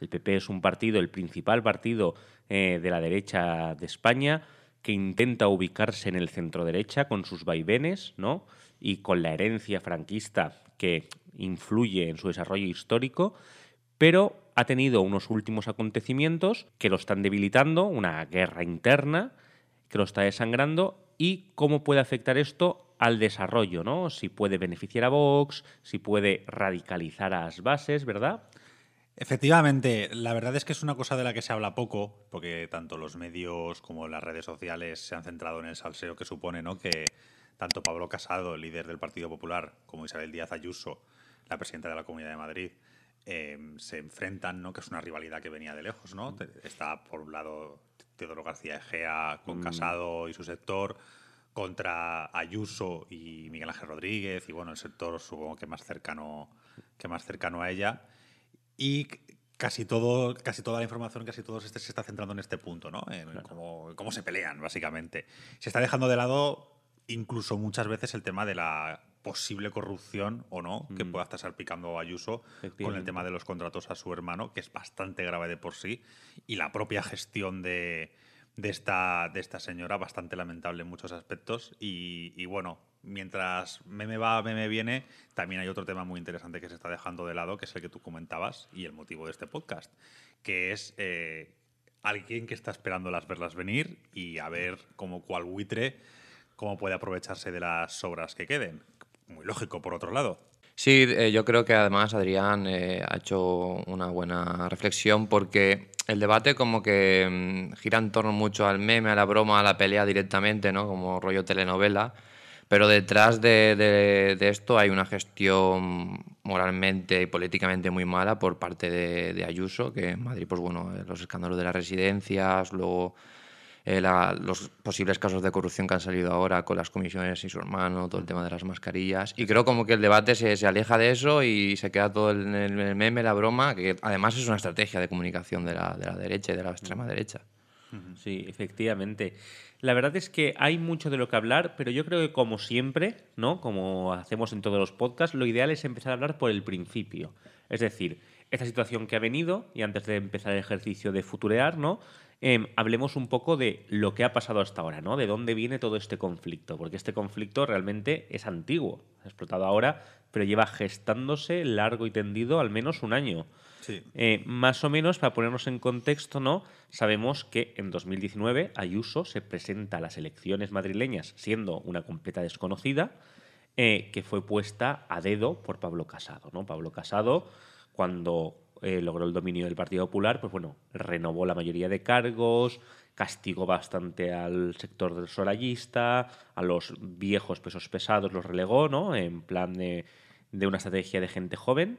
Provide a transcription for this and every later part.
El PP es un partido, el principal partido eh, de la derecha de España, que intenta ubicarse en el centro derecha con sus vaivenes, ¿no? Y con la herencia franquista que influye en su desarrollo histórico, pero ha tenido unos últimos acontecimientos que lo están debilitando, una guerra interna que lo está desangrando y cómo puede afectar esto al desarrollo, ¿no? Si puede beneficiar a Vox, si puede radicalizar a las bases, ¿verdad? Efectivamente, la verdad es que es una cosa de la que se habla poco, porque tanto los medios como las redes sociales se han centrado en el salseo que supone que tanto Pablo Casado, el líder del Partido Popular, como Isabel Díaz Ayuso, la presidenta de la Comunidad de Madrid, em, se enfrentan, ¿no? que es una rivalidad que venía de lejos. ¿no? Mm. Está, por un lado, Teodoro García Ejea con mm. Casado y su sector, contra Ayuso y Miguel Ángel Rodríguez, y bueno, el sector supongo que más cercano, que más cercano a ella. Y casi, todo, casi toda la información, casi todo este se está centrando en este punto, ¿no? En cómo, se pelean, básicamente. Se está dejando de lado incluso muchas veces el tema de la posible corrupción o no que mm. pueda estar salpicando Ayuso con el tema de los contratos a su hermano, que es bastante grave de por sí, y la propia gestión de, de esta, de esta señora, bastante lamentable en muchos aspectos. Y, bueno, mientras meme va, me viene, también hay otro tema muy interesante que se está dejando de lado, que es el que tú comentabas y el motivo de este podcast, que es eh, alguien que está esperando las verlas venir y a ver cómo cual buitre, cómo puede aprovecharse de las obras que queden. Muy lógico, por otro lado. Sí, eh, yo creo que además Adrián eh, ha hecho una buena reflexión porque el debate como que mm, gira en torno mucho al meme, a la broma, a la pelea directamente, ¿no? Como rollo telenovela. Pero detrás de, esto hay una gestión moralmente y políticamente muy mala por parte de Ayuso, que en Madrid, pues bueno, eh, los escándalos de las residencias, luego eh, los posibles casos de corrupción que han salido ahora con las comisiones y su hermano, todo el tema de las mascarillas. Y creo como que el debate se, aleja de eso y se queda todo en el, meme, la broma, que además es una estrategia de comunicación de la, derecha y de la extrema derecha. Sí, efectivamente. La verdad es que hay mucho de lo que hablar, pero yo creo que como siempre, ¿no? Como hacemos en todos los podcasts, lo ideal es empezar a hablar por el principio. Es decir, esta situación que ha venido, y antes de empezar el ejercicio de futurear, ¿no? Em, hablemos un poco de lo que ha pasado hasta ahora, ¿no? De dónde viene todo este conflicto, porque este conflicto realmente es antiguo, ha explotado ahora, pero lleva gestándose largo y tendido al menos un año. Eh, más o menos, para ponernos en contexto, ¿no? Sabemos que en 2019 Ayuso se presenta a las elecciones madrileñas siendo una completa desconocida, eh, que fue puesta a dedo por Pablo Casado, ¿no? Pablo Casado, cuando eh, logró el dominio del Partido Popular, pues bueno, renovó la mayoría de cargos, castigó bastante al sector del sorayista, a los viejos pesos pesados los relegó, ¿no? En plan de, de una estrategia de gente joven.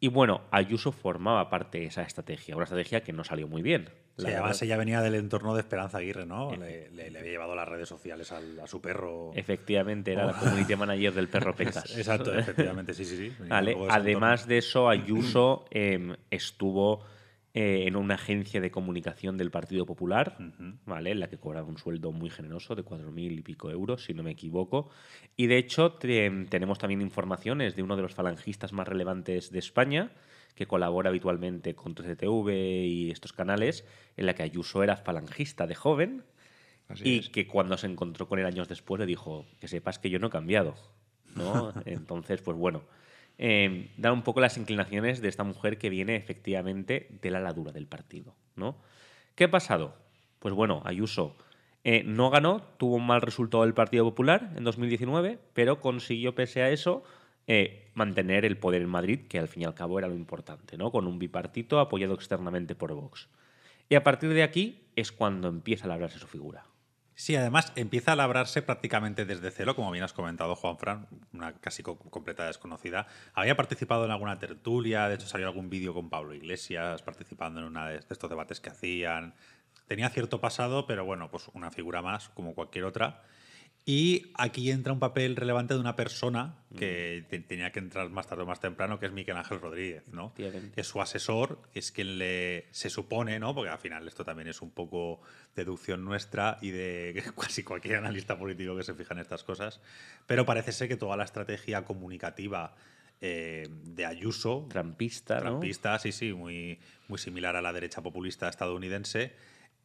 Y bueno, Ayuso formaba parte de esa estrategia, una estrategia que no salió muy bien. La sí, además ella venía del entorno de Esperanza Aguirre, ¿no? Le, había llevado las redes sociales al, a su perro. Efectivamente, era la oh. community manager del perro Pecas. Exacto, efectivamente, sí, sí, sí. Además de eso, Ayuso em, estuvo eh, en una agencia de comunicación del Partido Popular, ¿vale? En la que cobraba un sueldo muy generoso de cuatro mil y pico euros, si no me equivoco. Y de hecho, em, tenemos también informaciones de uno de los falangistas más relevantes de España, que colabora habitualmente con 3 y estos canales, en la que Ayuso era falangista de joven y que cuando se encontró con él años después le dijo, que sepas que yo no he cambiado. ¿no? Entonces, pues bueno, em, da un poco las inclinaciones de esta mujer que viene efectivamente de la ladura del partido. ¿no? ¿Qué ha pasado? Pues bueno, Ayuso eh, no ganó, tuvo un mal resultado del Partido Popular en 2019, pero consiguió, pese a eso, eh, mantener el poder en Madrid, que al fin y al cabo era lo importante, ¿no? con un bipartito apoyado externamente por Vox. Y a partir de aquí es cuando empieza a labrarse su figura. Sí, además empieza a labrarse prácticamente desde cero, como bien has comentado, Juan Fran, una casi completa desconocida. Había participado en alguna tertulia, de hecho salió algún vídeo con Pablo Iglesias participando en uno de estos debates que hacían. Tenía cierto pasado, pero bueno, pues una figura más, como cualquier otra. Y aquí entra un papel relevante de una persona mm. que tenía que entrar más tarde o más temprano, que es Miguel Ángel Rodríguez, ¿no? Es su asesor, es quien le se supone, ¿no? Porque al final esto también es un poco deducción nuestra y de casi cualquier analista político que se fija en estas cosas. Pero parece ser que toda la estrategia comunicativa eh, de Ayuso. Trampista. ¿no? sí, sí, muy, muy similar a la derecha populista estadounidense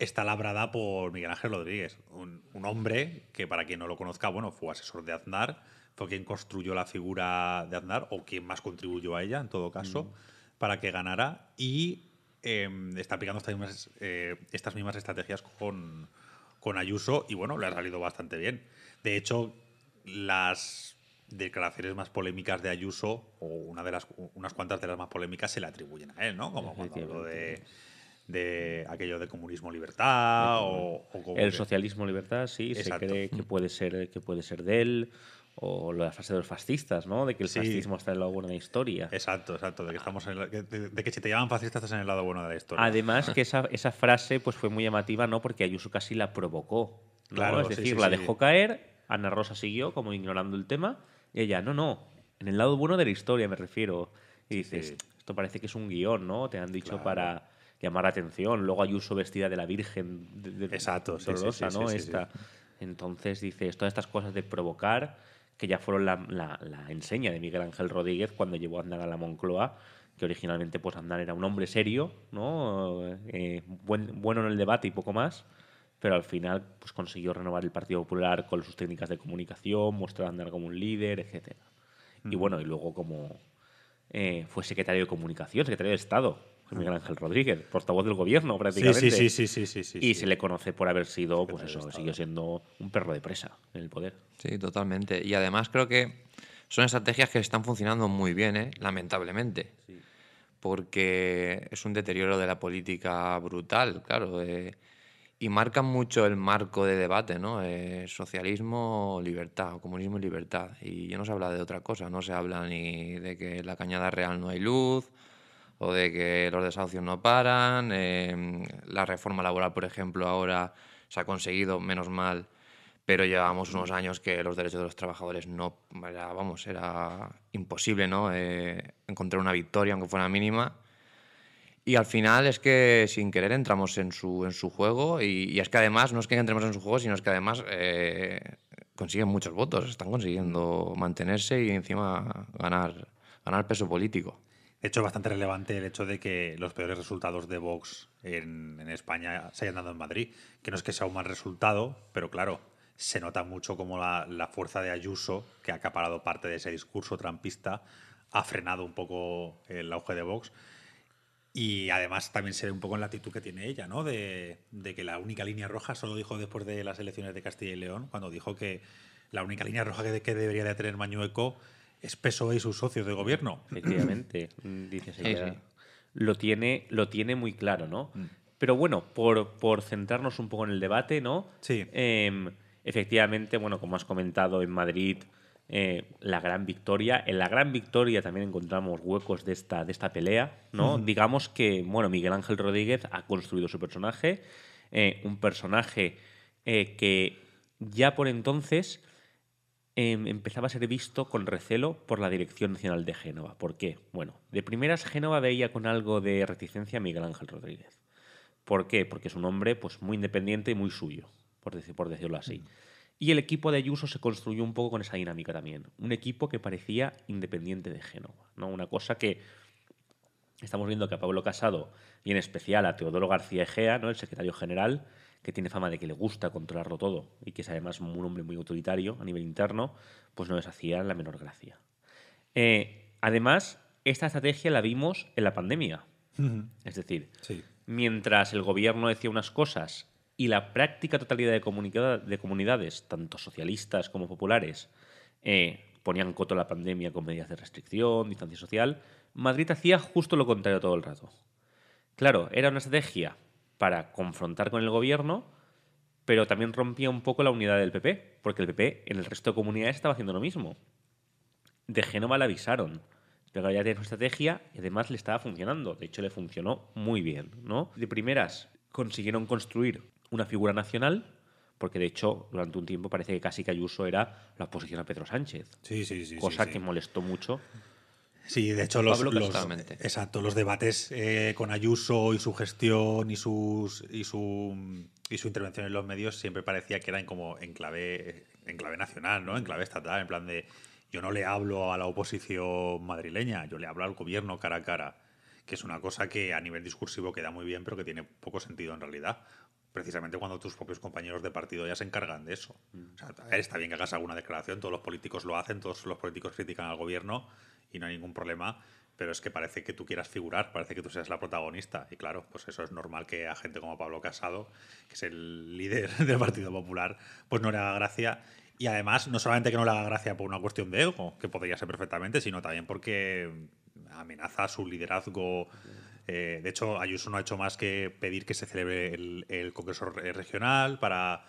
está labrada por Miguel Ángel Rodríguez, un, hombre que, para quien no lo conozca, bueno, fue asesor de Aznar, fue quien construyó la figura de Aznar, o quien más contribuyó a ella, en todo caso, mm. para que ganara, y em, está aplicando estas mismas, eh, estrategias con, Ayuso, y bueno, le ha salido bastante bien. De hecho, las declaraciones más polémicas de Ayuso, o una de las, unas cuantas de las más polémicas, se le atribuyen a él, ¿no? Como cuando de de mm. aquello de comunismo libertad o, el socialismo libertad sí se cree que puede ser que puede ser de él o la frase de los fascistas, ¿no? De que el fascismo está en el lado bueno de la historia. Exacto, exacto. De que, de, que si te llaman fascista estás en el lado bueno de la historia. Además que esa, frase pues, fue muy llamativa, ¿no? Porque Ayuso casi la provocó. Claro, es decir, la dejó caer, Ana Rosa siguió como ignorando el tema, y ella, no, no, en el lado bueno de la historia me refiero. Y dices, esto parece que es un guión, ¿no? Te han dicho para llamar atención. Luego hay uso vestida de la Virgen de, Exacto, ¿no? Entonces dices, todas estas cosas de provocar, que ya fueron la, enseña de Miguel Ángel Rodríguez cuando llevó a Andar a la Moncloa, que originalmente pues Andar era un hombre serio, ¿no? Eh, bueno en el debate y poco más pero al final pues, consiguió renovar el Partido Popular con sus técnicas de comunicación, mostrar a andar como un líder, etc. Y bueno, y luego como eh, fue secretario de Comunicación, secretario de Estado, Miguel Ángel Rodríguez, portavoz del gobierno prácticamente. Sí, sí, sí, sí, sí, y se le conoce por haber sido, pues eso, siguió siendo un perro de presa en el poder. Sí, totalmente. Y además creo que son estrategias que están funcionando muy bien, ¿eh? lamentablemente. Porque es un deterioro de la política brutal, claro. Eh, y marcan mucho el marco de debate, ¿no? Eh, socialismo, libertad, comunismo y libertad. Y ya no se habla de otra cosa, no se habla ni de que en la cañada real no hay luz, o de que los desahucios no paran, em, la reforma laboral, por ejemplo, ahora se ha conseguido, menos mal, pero llevamos unos años que los derechos de los trabajadores no, vamos, era imposible, ¿no? Eh, encontrar una victoria, aunque fuera mínima. Y al final es que sin querer entramos en su, en su juego y, es que además no es que entremos en su juego, sino es que además eh, consiguen muchos votos, están consiguiendo mantenerse y encima ganar, ganar peso político. De hecho, es bastante relevante el hecho de que los peores resultados de Vox en, España se hayan dado en Madrid. Que no es que sea un mal resultado, pero claro, se nota mucho como la, fuerza de Ayuso, que ha acaparado parte de ese discurso trampista, ha frenado un poco el auge de Vox. Y además también se ve un poco en la actitud que tiene ella, ¿no? De, que la única línea roja, solo dijo después de las elecciones de Castilla y León, cuando dijo que la única línea roja que, que debería de tener Mañueco es PSOE y sus socios de gobierno. Efectivamente, mm, dice Lo, tiene, lo tiene muy claro, ¿no? Mm. Pero bueno, por, centrarnos un poco en el debate, ¿no? Sí. Em, efectivamente, bueno, como has comentado en Madrid, eh, la gran victoria. En la gran victoria también encontramos huecos de esta, de esta pelea, ¿no? Digamos que, bueno, Miguel Ángel Rodríguez ha construido su personaje, eh, un personaje eh, que ya por entonces Em, empezaba a ser visto con recelo por la Dirección Nacional de Génova. ¿Por qué? Bueno, de primeras Génova veía con algo de reticencia a Miguel Ángel Rodríguez. ¿Por qué? Porque es un hombre pues, muy independiente y muy suyo, por, decirlo así. Mm. Y el equipo de Ayuso se construyó un poco con esa dinámica también. Un equipo que parecía independiente de Génova. ¿no? Una cosa que estamos viendo que a Pablo Casado y en especial a Teodoro García Egea, ¿no? el secretario general, que tiene fama de que le gusta controlarlo todo y que es además un hombre muy autoritario a nivel interno, pues no les hacía la menor gracia. Eh, además, esta estrategia la vimos en la pandemia. Es decir, mientras el gobierno decía unas cosas y la práctica totalidad de, comunidades, tanto socialistas como populares, eh, ponían coto a la pandemia con medidas de restricción, distancia social, Madrid hacía justo lo contrario todo el rato. Claro, era una estrategia para confrontar con el gobierno, pero también rompía un poco la unidad del PP, porque el PP en el resto de comunidades estaba haciendo lo mismo. De Génova le avisaron, pero ya tenía su estrategia y además le estaba funcionando. De hecho, le funcionó muy bien. ¿no? De primeras, consiguieron construir una figura nacional, porque de hecho, durante un tiempo parece que casi que Ayuso era la oposición a Pedro Sánchez. Cosa que molestó mucho Sí, de hecho, los, los debates eh, con Ayuso y su gestión y, sus, y, su, y su intervención en los medios siempre parecía que eran como en clave, en clave nacional, ¿no? en clave estatal, en plan de yo no le hablo a la oposición madrileña, yo le hablo al gobierno cara a cara, que es una cosa que a nivel discursivo queda muy bien, pero que tiene poco sentido en realidad. Precisamente cuando tus propios compañeros de partido ya se encargan de eso. Mm. está bien que hagas alguna declaración, todos los políticos lo hacen, todos los políticos critican al gobierno y no hay ningún problema, pero es que parece que tú quieras figurar, parece que tú seas la protagonista. Y claro, pues eso es normal que a gente como Pablo Casado, que es el líder del Partido Popular, pues no le haga gracia. Y además, no solamente que no le haga gracia por una cuestión de ego, que podría ser perfectamente, sino también porque amenaza su liderazgo. Eh, de hecho, Ayuso no ha hecho más que pedir que se celebre el Congreso Regional para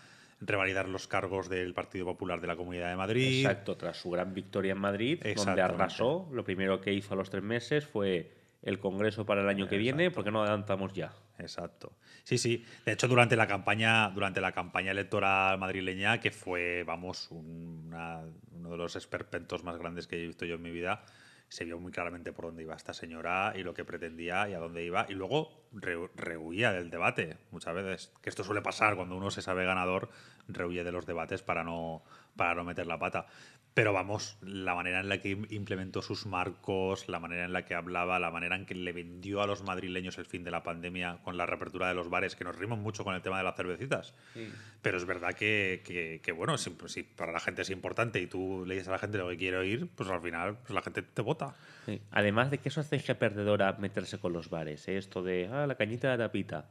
revalidar los cargos del Partido Popular de la Comunidad de Madrid. Exacto, tras su gran victoria en Madrid, donde arrasó, lo primero que hizo a los tres meses fue el Congreso para el año que viene, porque no adelantamos ya. Exacto. Sí, sí. De hecho, durante la campaña, durante la campaña electoral madrileña, que fue, vamos, uno de los esperpentos más grandes que he visto yo en mi vida, se vio muy claramente por dónde iba esta señora y lo que pretendía y a dónde iba. Y luego rehuía del debate muchas veces. Que esto suele pasar cuando uno se sabe ganador, rehuye de los debates para no, para no meter la pata. Pero vamos, la manera en la que implementó sus marcos, la manera en la que hablaba, la manera en que le vendió a los madrileños el fin de la pandemia con la reapertura de los bares, que nos rimos mucho con el tema de las cervecitas. Pero es verdad que, bueno, si, para la gente es importante y tú le dices a la gente lo que quiere oír, pues al final pues la gente te vota. Además de que eso que perdedora meterse con los bares, ¿eh? esto de ah, la cañita de la tapita,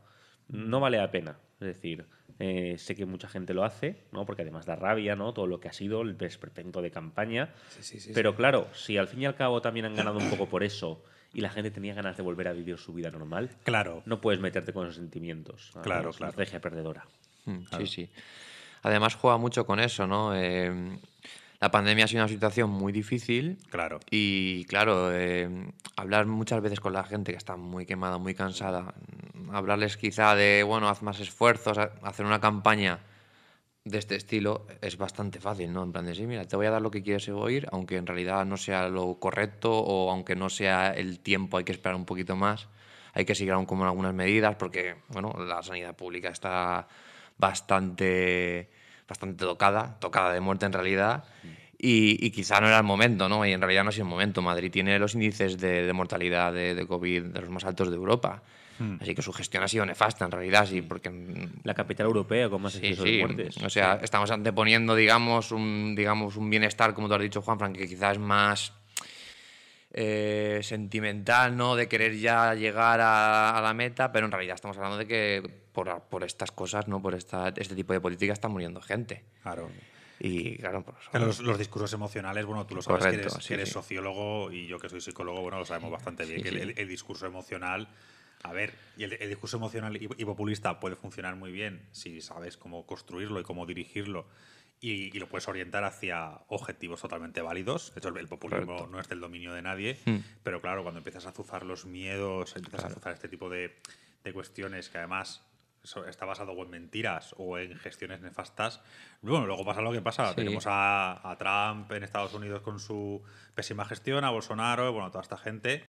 no vale la pena. Es decir, eh, sé que mucha gente lo hace, ¿no? Porque además da rabia, ¿no? Todo lo que ha sido el despretento de campaña. Sí, sí, sí, Pero claro, si al fin y al cabo también han ganado un poco por eso y la gente tenía ganas de volver a vivir su vida normal, claro. no puedes meterte con esos sentimientos. Ah, claro, es claro. Estrategia perdedora. Mm, sí, sí. Además juega mucho con eso, ¿no? Eh, la pandemia ha sido una situación muy difícil. Claro. Y claro, eh, hablar muchas veces con la gente que está muy quemada, muy cansada, hablarles quizá de, bueno, haz más esfuerzos, hacer una campaña de este estilo es bastante fácil, ¿no? En plan de, sí, mira, te voy a dar lo que quieres oír, aunque en realidad no sea lo correcto o aunque no sea el tiempo, hay que esperar un poquito más, hay que seguir aún como algunas medidas porque, bueno, la sanidad pública está bastante bastante tocada, tocada de muerte en realidad, mm. y, quizá no era el momento, ¿no? Y en realidad no ha sido el momento. Madrid tiene los índices de, mortalidad de, COVID de los más altos de Europa. Mm. Así que su gestión ha sido nefasta, en realidad, sí, mm. porque... La capital europea con más sí, de muertes. O sea, estamos anteponiendo, digamos un, digamos, un bienestar, como tú has dicho, Juan Frank, que quizás es más eh, sentimental, ¿no? De querer ya llegar a, la meta, pero en realidad estamos hablando de que por, estas cosas, ¿no? Por este tipo de política está muriendo gente. Claro. Y claro, Los, discursos emocionales, bueno, tú lo sabes Correcto, eres, sociólogo y yo que soy psicólogo, bueno, lo sabemos bastante bien, que el, discurso emocional, a ver, y el, discurso emocional y populista puede funcionar muy bien si sabes cómo construirlo y cómo dirigirlo y, lo puedes orientar hacia objetivos totalmente válidos. De hecho, el populismo no es del dominio de nadie, hmm. pero claro, cuando empiezas a azuzar los miedos, empiezas a azuzar este tipo de, cuestiones que además está basado en mentiras o en gestiones nefastas. Bueno, luego pasa lo que pasa. Tenemos a, Trump en Estados Unidos con su pésima gestión, a Bolsonaro, bueno, toda esta gente.